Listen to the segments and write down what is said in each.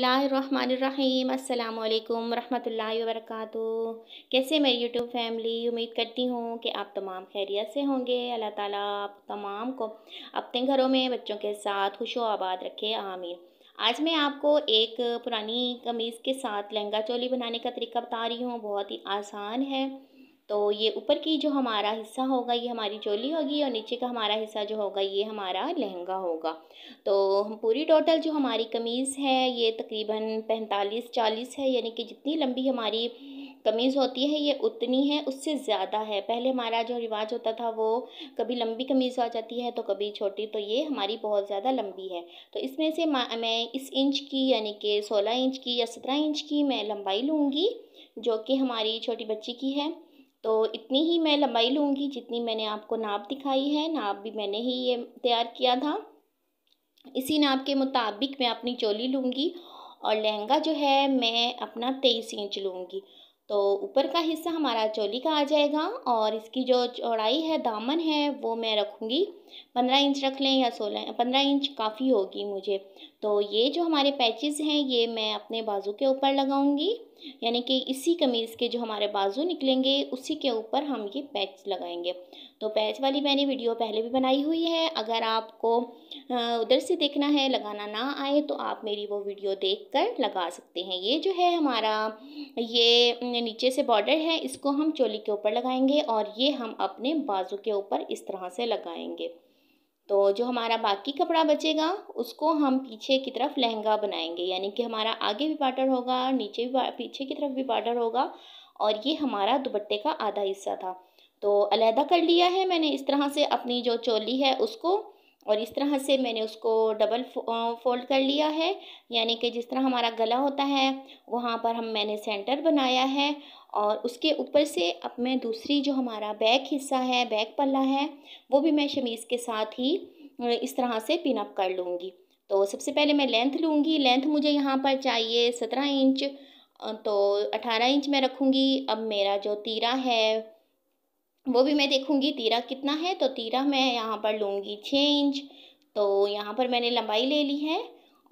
बसमीम अल्लाम रहमतुल्लाहि कैसे मेरी यूट्यूब फैमिली उम्मीद करती हूँ कि आप तमाम खैरियत से होंगे अल्लाह ताला आप तमाम को अपने घरों में बच्चों के साथ खुश आबाद रखे आमिर आज मैं आपको एक पुरानी कमीज़ के साथ लहंगा चोली बनाने का तरीका बता रही हूँ बहुत ही आसान है तो ये ऊपर की जो हमारा हिस्सा होगा ये हमारी चोली होगी और नीचे का हमारा हिस्सा जो होगा ये हमारा लहंगा होगा तो हम पूरी टोटल जो हमारी कमीज़ है ये तकरीबन पैंतालीस चालीस है यानी कि जितनी लंबी हमारी कमीज़ होती है ये उतनी है उससे ज़्यादा है पहले हमारा जो रिवाज होता था वो कभी लंबी कमीज़ आ जाती है तो कभी छोटी तो ये हमारी बहुत ज़्यादा लंबी है तो इसमें से मैं इस इंच की यानी कि सोलह इंच की या सत्रह इंच की मैं लंबाई लूँगी जो कि हमारी छोटी बच्ची की है तो इतनी ही मैं लंबाई लूँगी जितनी मैंने आपको नाप दिखाई है नाप भी मैंने ही ये तैयार किया था इसी नाप के मुताबिक मैं अपनी चोली लूँगी और लहंगा जो है मैं अपना तेईस इंच लूँगी तो ऊपर का हिस्सा हमारा चोली का आ जाएगा और इसकी जो चौड़ाई है दामन है वो मैं रखूँगी पंद्रह इंच रख लें या सोलह पंद्रह इंच काफ़ी होगी मुझे तो ये जो हमारे पैचेस हैं ये मैं अपने बाजू के ऊपर लगाऊँगी यानी कि इसी कमीज़ के जो हमारे बाजू निकलेंगे उसी के ऊपर हम ये पैच लगाएंगे तो पैच वाली मैंने वीडियो पहले भी बनाई हुई है अगर आपको उधर से देखना है लगाना ना आए तो आप मेरी वो वीडियो देख कर लगा सकते हैं ये जो है हमारा ये नीचे से बॉर्डर है इसको हम चोली के ऊपर लगाएंगे और ये हम अपने बाजू के ऊपर इस तरह से लगाएंगे तो जो हमारा बाकी कपड़ा बचेगा उसको हम पीछे की तरफ लहंगा बनाएंगे यानी कि हमारा आगे भी बॉर्डर होगा नीचे भी पीछे की तरफ भी बॉर्डर होगा और ये हमारा दुपट्टे का आधा हिस्सा था तो अलहदा कर लिया है मैंने इस तरह से अपनी जो चोली है उसको और इस तरह से मैंने उसको डबल फोल्ड कर लिया है यानी कि जिस तरह हमारा गला होता है वहाँ पर हम मैंने सेंटर बनाया है और उसके ऊपर से अब मैं दूसरी जो हमारा बैक हिस्सा है बैक पल्ला है वो भी मैं शमीज़ के साथ ही इस तरह से पिन अप कर लूँगी तो सबसे पहले मैं लेंथ लूँगी लेंथ मुझे यहाँ पर चाहिए सत्रह इंच तो अठारह इंच मैं रखूँगी अब मेरा जो तीरा है वो भी मैं देखूँगी तीरा कितना है तो तीरा मैं यहाँ पर लूँगी छः इंच तो यहाँ पर मैंने लंबाई ले ली है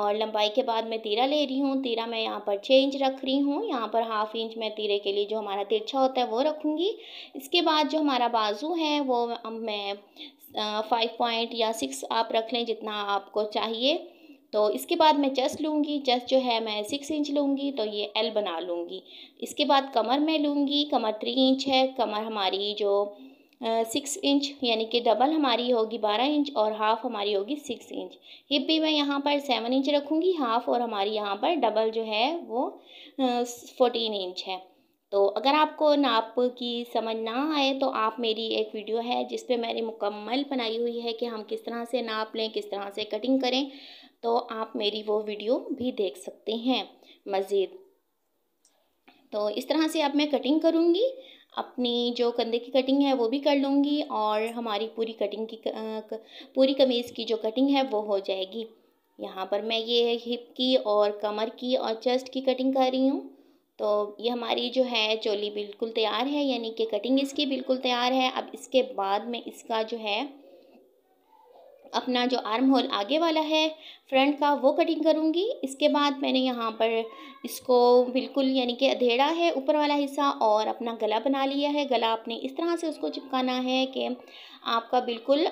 और लंबाई के बाद मैं तीरा ले रही हूँ तीरा मैं यहाँ पर छः इंच रख रही हूँ यहाँ पर हाफ़ इंच मैं तीरे के लिए जो हमारा तिरछा होता है वो रखूँगी इसके बाद जो हमारा बाजू है वो मैं फाइव पॉइंट या सिक्स आप रख लें जितना आपको चाहिए तो इसके बाद मैं चेस्ट लूँगी चेस्ट जो है मैं सिक्स इंच लूँगी तो ये एल बना लूँगी इसके बाद कमर मैं लूँगी कमर थ्री इंच है कमर हमारी जो सिक्स इंच यानी कि डबल हमारी होगी बारह इंच और हाफ़ हमारी होगी सिक्स इंच हिप भी मैं यहाँ पर सेवन इंच रखूँगी हाफ़ और हमारी यहाँ पर डबल जो है वो फोटीन इंच है तो अगर आपको नाप की समझ ना आए तो आप मेरी एक वीडियो है जिस पे मैंने मुकम्मल बनाई हुई है कि हम किस तरह से नाप लें किस तरह से कटिंग करें तो आप मेरी वो वीडियो भी देख सकते हैं मज़ीद तो इस तरह से अब मैं कटिंग करूँगी अपनी जो कंधे की कटिंग है वो भी कर लूँगी और हमारी पूरी कटिंग की पूरी कमीज़ की जो कटिंग है वो हो जाएगी यहाँ पर मैं ये हिप की और कमर की और चेस्ट की कटिंग कर रही हूँ तो ये हमारी जो है चोली बिल्कुल तैयार है यानी कि कटिंग इसकी बिल्कुल तैयार है अब इसके बाद में इसका जो है अपना जो आर्म होल आगे वाला है फ्रंट का वो कटिंग करूँगी इसके बाद मैंने यहाँ पर इसको बिल्कुल यानी कि अधेड़ा है ऊपर वाला हिस्सा और अपना गला बना लिया है गला आपने इस तरह से उसको चिपकाना है कि आपका बिल्कुल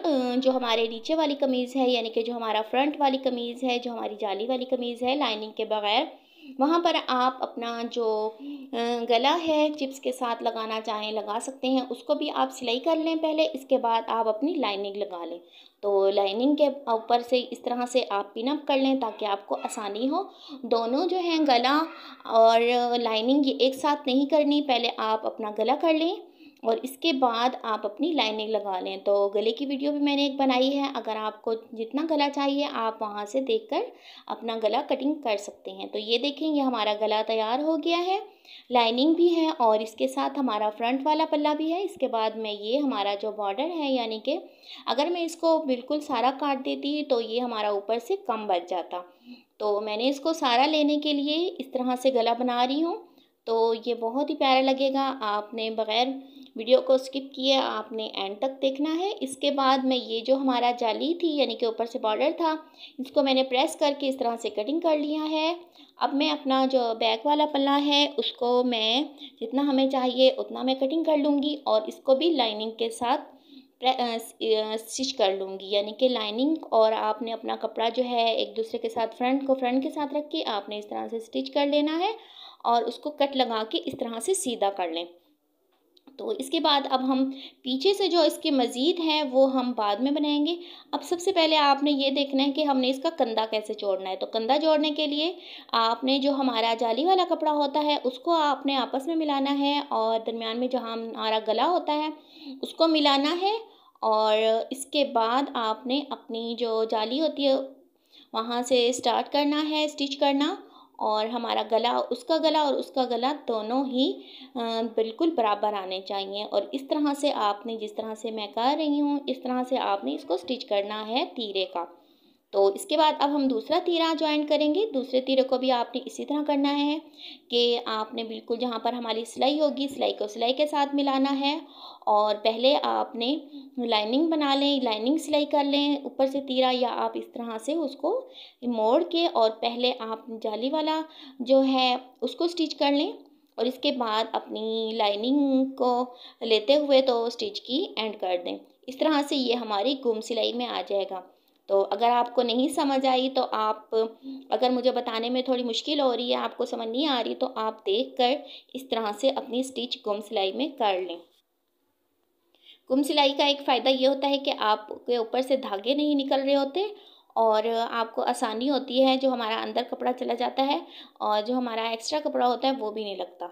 जो हमारे नीचे वाली कमीज़ है यानी कि जो हमारा फ्रंट वाली कमीज़ है जो हमारी जाली वाली कमीज़ है लाइनिंग के बगैर वहाँ पर आप अपना जो गला है चिप्स के साथ लगाना चाहें लगा सकते हैं उसको भी आप सिलाई कर लें पहले इसके बाद आप अपनी लाइनिंग लगा लें तो लाइनिंग के ऊपर से इस तरह से आप पिनअप कर लें ताकि आपको आसानी हो दोनों जो हैं गला और लाइनिंग ये एक साथ नहीं करनी पहले आप अपना गला कर लें और इसके बाद आप अपनी लाइनिंग लगा लें तो गले की वीडियो भी मैंने एक बनाई है अगर आपको जितना गला चाहिए आप वहाँ से देखकर अपना गला कटिंग कर सकते हैं तो ये देखें ये हमारा गला तैयार हो गया है लाइनिंग भी है और इसके साथ हमारा फ्रंट वाला पल्ला भी है इसके बाद में ये हमारा जो बॉर्डर है यानी कि अगर मैं इसको बिल्कुल सारा काट देती तो ये हमारा ऊपर से कम बच जाता तो मैंने इसको सारा लेने के लिए इस तरह से गला बना रही हूँ तो ये बहुत ही प्यारा लगेगा आपने बग़ैर वीडियो को स्किप किए आपने एंड तक देखना है इसके बाद मैं ये जो हमारा जाली थी यानी कि ऊपर से बॉर्डर था इसको मैंने प्रेस करके इस तरह से कटिंग कर लिया है अब मैं अपना जो बैक वाला पल्ला है उसको मैं जितना हमें चाहिए उतना मैं कटिंग कर लूँगी और इसको भी लाइनिंग के साथ स्टिच कर लूँगी यानी कि लाइनिंग और आपने अपना कपड़ा जो है एक दूसरे के साथ फ्रंट को फ्रंट के साथ रख के आपने इस तरह से स्टिच कर लेना है और उसको कट लगा के इस तरह से सीधा कर लें तो इसके बाद अब हम पीछे से जो इसके मज़ीद हैं वो हम बाद में बनाएंगे अब सबसे पहले आपने ये देखना है कि हमने इसका कंधा कैसे जोड़ना है तो कंधा जोड़ने के लिए आपने जो हमारा जाली वाला कपड़ा होता है उसको आपने आपस में मिलाना है और दरमियान में जहाँ हमारा गला होता है उसको मिलाना है और इसके बाद आपने अपनी जो जाली होती है वहाँ से स्टार्ट करना है स्टिच करना और हमारा गला उसका गला और उसका गला दोनों ही बिल्कुल बराबर आने चाहिए और इस तरह से आपने जिस तरह से मैं कर रही हूँ इस तरह से आपने इसको स्टिच करना है तीरे का तो इसके बाद अब हम दूसरा तीरा ज्वाइन करेंगे दूसरे तीरे को भी आपने इसी तरह करना है कि आपने बिल्कुल जहाँ पर हमारी सिलाई होगी सिलाई को सिलाई के साथ मिलाना है और पहले आपने लाइनिंग बना लें लाइनिंग सिलाई कर लें ऊपर से तीरा या आप इस तरह से उसको मोड़ के और पहले आप जाली वाला जो है उसको स्टिच कर लें और इसके बाद अपनी लाइनिंग को लेते हुए तो स्टिच की एंड कर दें इस तरह से ये हमारी गुम सिलाई में आ जाएगा तो अगर आपको नहीं समझ आई तो आप अगर मुझे बताने में थोड़ी मुश्किल हो रही है आपको समझ नहीं आ रही तो आप देख कर इस तरह से अपनी स्टिच गुम सिलाई में कर लें गुम सिलाई का एक फ़ायदा ये होता है कि आपके ऊपर से धागे नहीं निकल रहे होते और आपको आसानी होती है जो हमारा अंदर कपड़ा चला जाता है और जो हमारा एक्स्ट्रा कपड़ा होता है वो भी नहीं लगता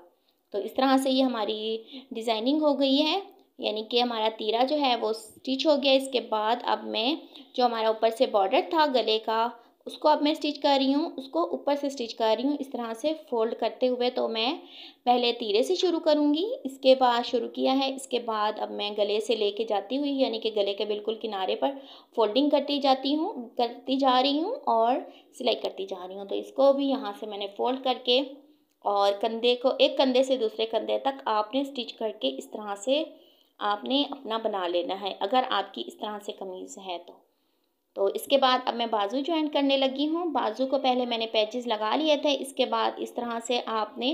तो इस तरह से ये हमारी डिज़ाइनिंग हो गई है यानी कि हमारा तीरा जो है वो स्टिच हो गया इसके बाद अब मैं जो हमारा ऊपर से बॉर्डर था गले का उसको अब मैं स्टिच कर रही हूँ उसको ऊपर से स्टिच कर रही हूँ इस तरह से फोल्ड करते हुए तो मैं पहले तीरे से शुरू करूँगी इसके बाद शुरू किया है इसके बाद अब मैं गले से लेके जाती हुई यानी कि गले के बिल्कुल किनारे पर फोल्डिंग करती जाती हूँ करती जा रही हूँ और सिलाई करती जा रही हूँ तो इसको भी यहाँ से मैंने फोल्ड करके और कंधे को एक कंधे से दूसरे कंधे तक आपने स्टिच करके इस तरह से आपने अपना बना लेना है अगर आपकी इस तरह से कमीज़ है तो तो इसके बाद अब मैं बाजू ज्वाइन करने लगी हूँ बाजू को पहले मैंने पैचेस लगा लिए थे इसके बाद इस तरह से आपने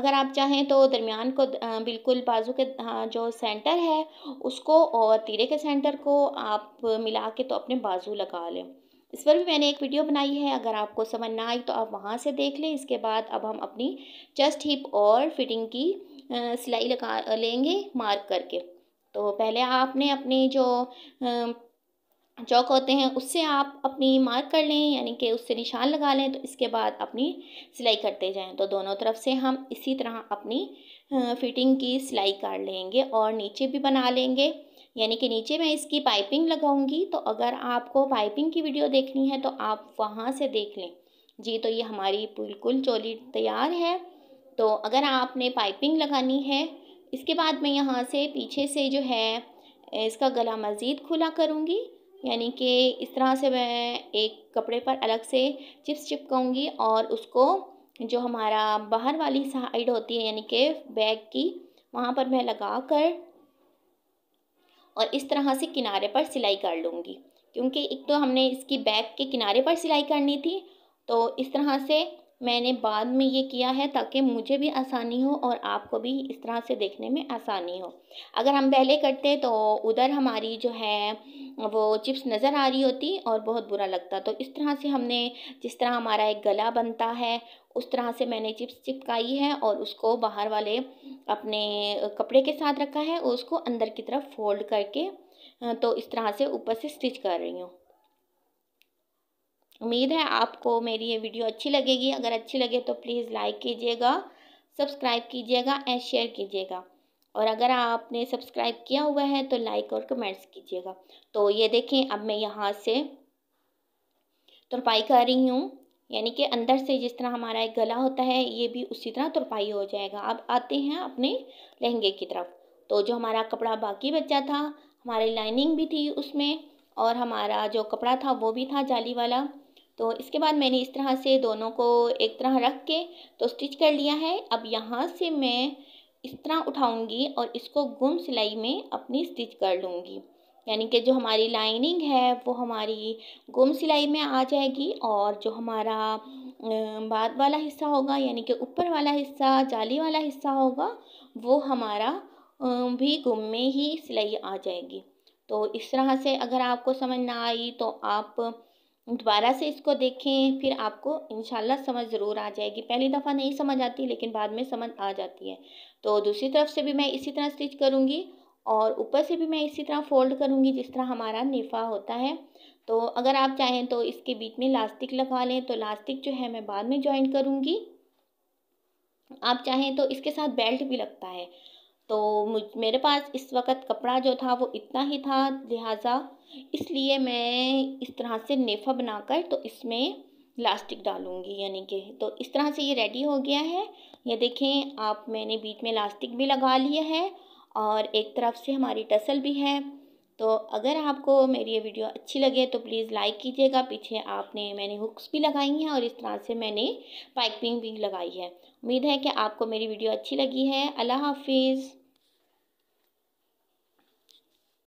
अगर आप चाहें तो दरमियान को बिल्कुल बाजू के जो सेंटर है उसको और तीरे के सेंटर को आप मिला के तो अपने बाजू लगा लें इस पर भी मैंने एक वीडियो बनाई है अगर आपको समझ ना आई तो आप वहाँ से देख लें इसके बाद अब हम अपनी चेस्ट हिप और फिटिंग की सिलाई लगा लेंगे मार्क करके तो पहले आपने अपने जो चौक होते हैं उससे आप अपनी मार्क कर लें यानी कि उससे निशान लगा लें तो इसके बाद अपनी सिलाई करते जाएं तो दोनों तरफ से हम इसी तरह अपनी फिटिंग की सिलाई कर लेंगे और नीचे भी बना लेंगे यानी कि नीचे मैं इसकी पाइपिंग लगाऊंगी तो अगर आपको पाइपिंग की वीडियो देखनी है तो आप वहाँ से देख लें जी तो ये हमारी बिल्कुल चोली तैयार है तो अगर आपने पाइपिंग लगानी है इसके बाद मैं यहाँ से पीछे से जो है इसका गला मज़ीद खुला करूँगी यानी कि इस तरह से मैं एक कपड़े पर अलग से चिप्स चिपकाऊँगी और उसको जो हमारा बाहर वाली साइड होती है यानी कि बैग की वहाँ पर मैं लगा कर और इस तरह से किनारे पर सिलाई कर लूँगी क्योंकि एक तो हमने इसकी बैग के किनारे पर सिलाई करनी थी तो इस तरह से मैंने बाद में ये किया है ताकि मुझे भी आसानी हो और आपको भी इस तरह से देखने में आसानी हो अगर हम पहले करते तो उधर हमारी जो है वो चिप्स नज़र आ रही होती और बहुत बुरा लगता तो इस तरह से हमने जिस तरह हमारा एक गला बनता है उस तरह से मैंने चिप्स चिपकाई है और उसको बाहर वाले अपने कपड़े के साथ रखा है और उसको अंदर की तरफ फोल्ड करके तो इस तरह से ऊपर से स्टिच कर रही हूँ उम्मीद है आपको मेरी ये वीडियो अच्छी लगेगी अगर अच्छी लगे तो प्लीज़ लाइक कीजिएगा सब्सक्राइब कीजिएगा एंड शेयर कीजिएगा और अगर आपने सब्सक्राइब किया हुआ है तो लाइक और कमेंट्स कीजिएगा तो ये देखें अब मैं यहाँ से तुरपाई कर रही हूँ यानी कि अंदर से जिस तरह हमारा एक गला होता है ये भी उसी तरह तुरपाई हो जाएगा अब आते हैं अपने लहंगे की तरफ तो जो हमारा कपड़ा बाकी बचा था हमारी लाइनिंग भी थी उसमें और हमारा जो कपड़ा था वो भी था जाली वाला तो इसके बाद मैंने इस तरह से दोनों को एक तरह रख के तो स्टिच कर लिया है अब यहाँ से मैं इस तरह उठाऊँगी और इसको गुम सिलाई में अपनी स्टिच कर लूँगी यानी कि जो हमारी लाइनिंग है वो हमारी गुम सिलाई में आ जाएगी और जो हमारा बाद वाला हिस्सा होगा यानी कि ऊपर वाला हिस्सा जाली वाला हिस्सा होगा वो हमारा भी गुम में ही सिलाई आ जाएगी तो इस तरह से अगर आपको समझ ना आई तो आप दोबारा से इसको देखें फिर आपको इन समझ ज़रूर आ जाएगी पहली दफ़ा नहीं समझ आती लेकिन बाद में समझ आ जाती है तो दूसरी तरफ से भी मैं इसी तरह स्टिच करूँगी और ऊपर से भी मैं इसी तरह फ़ोल्ड करूँगी जिस तरह हमारा निफ़ा होता है तो अगर आप चाहें तो इसके बीच में लास्टिक लगा लें तो लास्टिक जो है मैं बाद में ज्वाइन करूँगी आप चाहें तो इसके साथ बेल्ट भी लगता है तो मुझ मेरे पास इस वक्त कपड़ा जो था वो इतना ही था लिहाजा इसलिए मैं इस तरह से नेफा बनाकर तो इसमें लास्टिक डालूंगी यानी कि तो इस तरह से ये रेडी हो गया है ये देखें आप मैंने बीच में लास्टिक भी लगा लिया है और एक तरफ से हमारी टसल भी है तो अगर आपको मेरी ये वीडियो अच्छी लगे तो प्लीज़ लाइक कीजिएगा पीछे आपने मैंने हुक्स भी लगाई हैं और इस तरह से मैंने पाइपिंग भी लगाई है उम्मीद है कि आपको मेरी वीडियो अच्छी लगी है अल्लाह हाफिज़